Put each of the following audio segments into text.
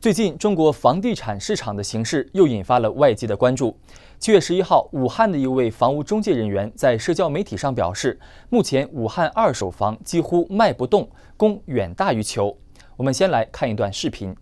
最近，中国房地产市场的形势又引发了外界的关注。七月十一号，武汉的一位房屋中介人员在社交媒体上表示，目前武汉二手房几乎卖不动，供远大于求。我们先来看一段视频。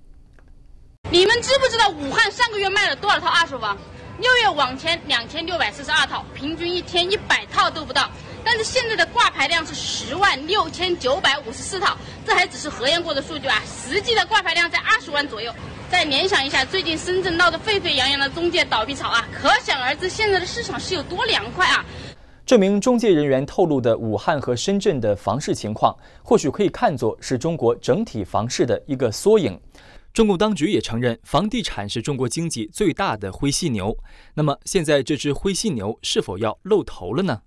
你们知不知道武汉上个月卖了多少套二手房？六月网签两千六百四十二套，平均一天一百套都不到。但是现在的挂牌量是十万六千九百五十四套，这还只是核验过的数据啊，实际的挂牌量在二十万左右。再联想一下最近深圳闹得沸沸扬扬的中介倒闭潮啊，可想而知现在的市场是有多凉快啊！这名中介人员透露的武汉和深圳的房市情况，或许可以看作是中国整体房市的一个缩影。中共当局也承认，房地产是中国经济最大的灰犀牛。那么，现在这只灰犀牛是否要露头了呢？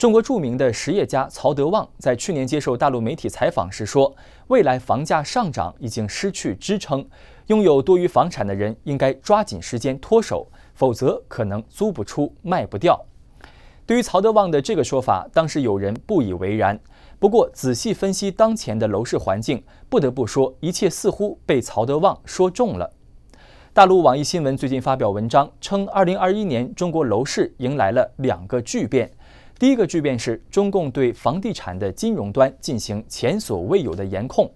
中国著名的实业家曹德旺在去年接受大陆媒体采访时说：“未来房价上涨已经失去支撑，拥有多余房产的人应该抓紧时间脱手，否则可能租不出、卖不掉。”对于曹德旺的这个说法，当时有人不以为然。不过仔细分析当前的楼市环境，不得不说一切似乎被曹德旺说中了。大陆网易新闻最近发表文章称，2021年中国楼市迎来了两个巨变。第一个巨变是中共对房地产的金融端进行前所未有的严控，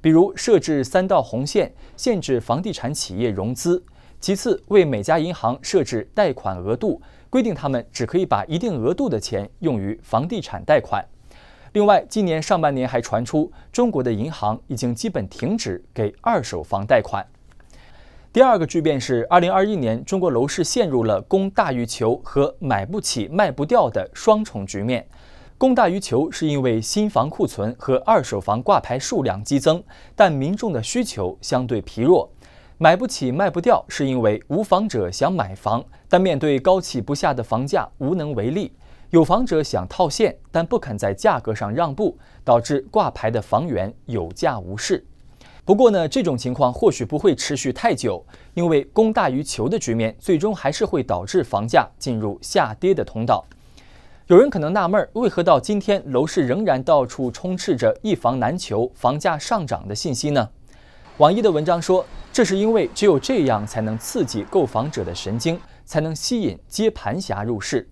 比如设置三道红线，限制房地产企业融资；其次为每家银行设置贷款额度，规定他们只可以把一定额度的钱用于房地产贷款。另外，今年上半年还传出中国的银行已经基本停止给二手房贷款。第二个巨变是，二零二一年中国楼市陷入了供大于求和买不起、卖不掉的双重局面。供大于求是因为新房库存和二手房挂牌数量激增，但民众的需求相对疲弱；买不起、卖不掉是因为无房者想买房，但面对高企不下的房价无能为力；有房者想套现，但不肯在价格上让步，导致挂牌的房源有价无市。不过呢，这种情况或许不会持续太久，因为供大于求的局面最终还是会导致房价进入下跌的通道。有人可能纳闷，为何到今天楼市仍然到处充斥着一房难求、房价上涨的信息呢？网易的文章说，这是因为只有这样才能刺激购房者的神经，才能吸引接盘侠入市。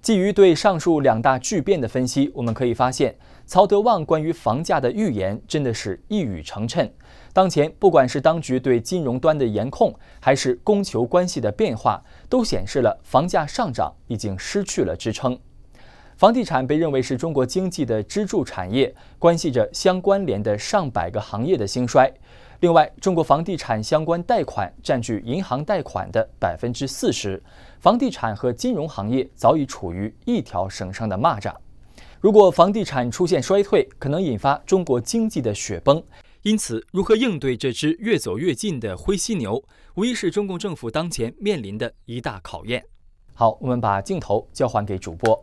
基于对上述两大巨变的分析，我们可以发现，曹德旺关于房价的预言真的是一语成谶。当前，不管是当局对金融端的严控，还是供求关系的变化，都显示了房价上涨已经失去了支撑。房地产被认为是中国经济的支柱产业，关系着相关联的上百个行业的兴衰。另外，中国房地产相关贷款占据银行贷款的百分之四十，房地产和金融行业早已处于一条绳上的蚂蚱。如果房地产出现衰退，可能引发中国经济的雪崩。因此，如何应对这只越走越近的灰犀牛，无疑是中共政府当前面临的一大考验。好，我们把镜头交还给主播。